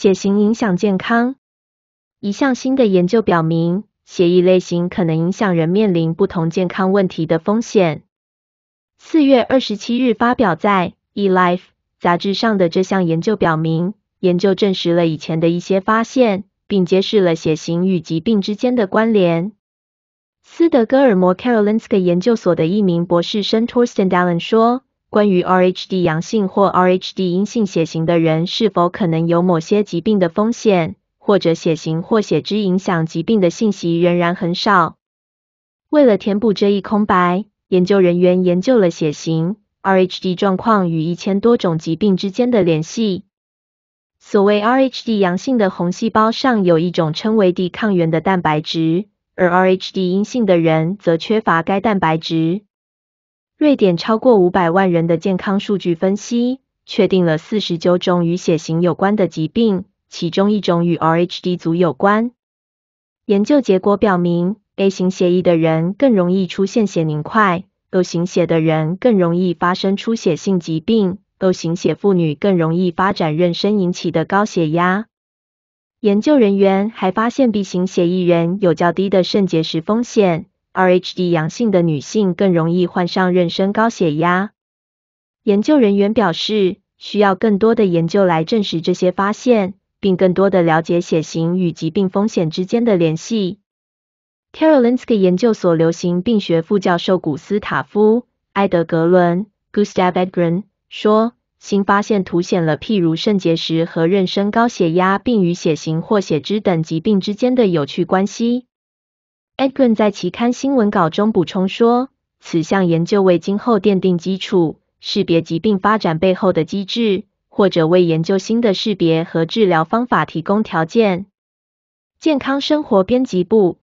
血型影响健康。一项新的研究表明，血液类型可能影响人面临不同健康问题的风险。四月二十七日发表在《eLife》杂志上的这项研究表明，研究证实了以前的一些发现，并揭示了血型与疾病之间的关联。斯德哥尔摩 Karolinska 研究所的一名博士生 Torsten Dalen 说。关于 RhD 阳性或 RhD 阴性血型的人是否可能有某些疾病的风险，或者血型或血脂影响疾病的信息仍然很少。为了填补这一空白，研究人员研究了血型、RhD 状况与一千多种疾病之间的联系。所谓 RhD 阳性的红细胞上有一种称为 D 抗原的蛋白质，而 RhD 阴性的人则缺乏该蛋白质。瑞典超过五百万人的健康数据分析，确定了四十九种与血型有关的疾病，其中一种与 RhD 组有关。研究结果表明，A 型血液的人更容易出现血凝块，O 型血的人更容易发生出血性疾病，O 型血妇女更容易发展妊娠引起的高血压。研究人员还发现，B 型血液人有较低的肾结石风险。RhD 阳性的女性更容易患上妊娠高血压。研究人员表示，需要更多的研究来证实这些发现，并更多的了解血型与疾病风险之间的联系。Karolinska 研究所流行病学副教授古斯塔夫·埃德格伦 （Gustav Edgren） 说：“新发现凸显了，譬如肾结石和妊娠高血压病与血型或血脂等疾病之间的有趣关系。” e d g r n 在期刊新闻稿中补充说，此项研究为今后奠定基础，识别疾病发展背后的机制，或者为研究新的识别和治疗方法提供条件。健康生活编辑部。